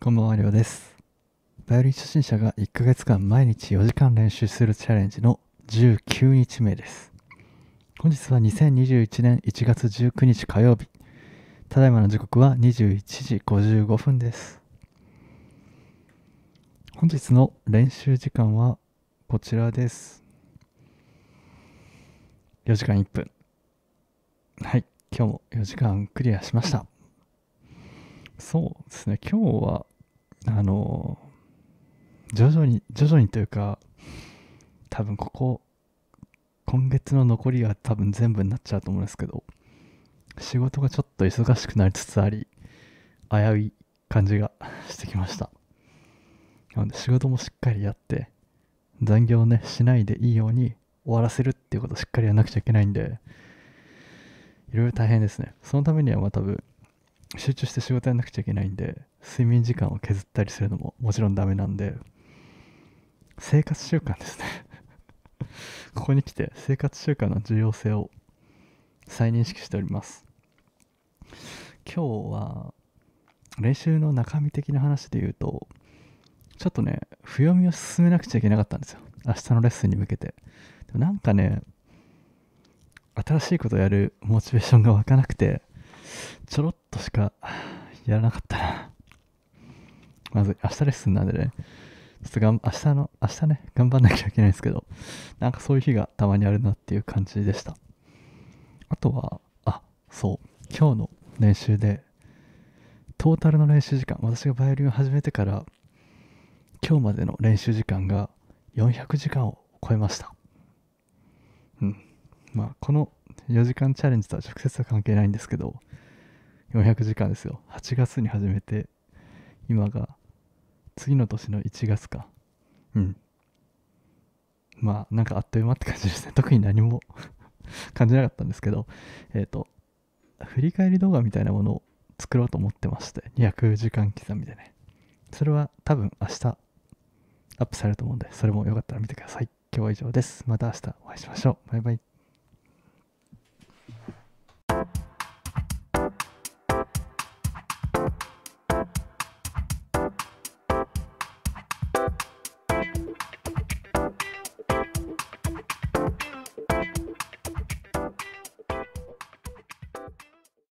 こんばんは、りょうです。バイオリン初心者が1ヶ月間毎日4時間練習するチャレンジの19日目です。本日は2021年1月19日火曜日。ただいまの時刻は21時55分です。本日の練習時間はこちらです。4時間1分。はい、今日も4時間クリアしました。そうですね、今日は、あの、徐々に、徐々にというか、多分ここ、今月の残りが多分全部になっちゃうと思うんですけど、仕事がちょっと忙しくなりつつあり、危うい感じがしてきました。なので仕事もしっかりやって、残業ね、しないでいいように終わらせるっていうことをしっかりやらなくちゃいけないんで、いろいろ大変ですね。そのためにはまあ多分、集中して仕事やんなくちゃいけないんで睡眠時間を削ったりするのももちろんダメなんで生活習慣ですね ここに来て生活習慣の重要性を再認識しております今日は練習の中身的な話で言うとちょっとね不読みを進めなくちゃいけなかったんですよ明日のレッスンに向けてでもなんかね新しいことをやるモチベーションが湧かなくてちょろっとしかやらなかったな。まず明日レッスンなんでね。ちょっとがん、明日の、明日ね、頑張んなきゃいけないんですけど、なんかそういう日がたまにあるなっていう感じでした。あとは、あ、そう。今日の練習で、トータルの練習時間、私がバイオリンを始めてから、今日までの練習時間が400時間を超えました。うん。まあ、この4時間チャレンジとは直接は関係ないんですけど、400時間ですよ8月に始めて今が次の年の1月かうんまあなんかあっという間って感じですね特に何も 感じなかったんですけどえっ、ー、と振り返り動画みたいなものを作ろうと思ってまして200時間刻みでねそれは多分明日アップされると思うんでそれもよかったら見てください今日は以上ですまた明日お会いしましょうバイバイ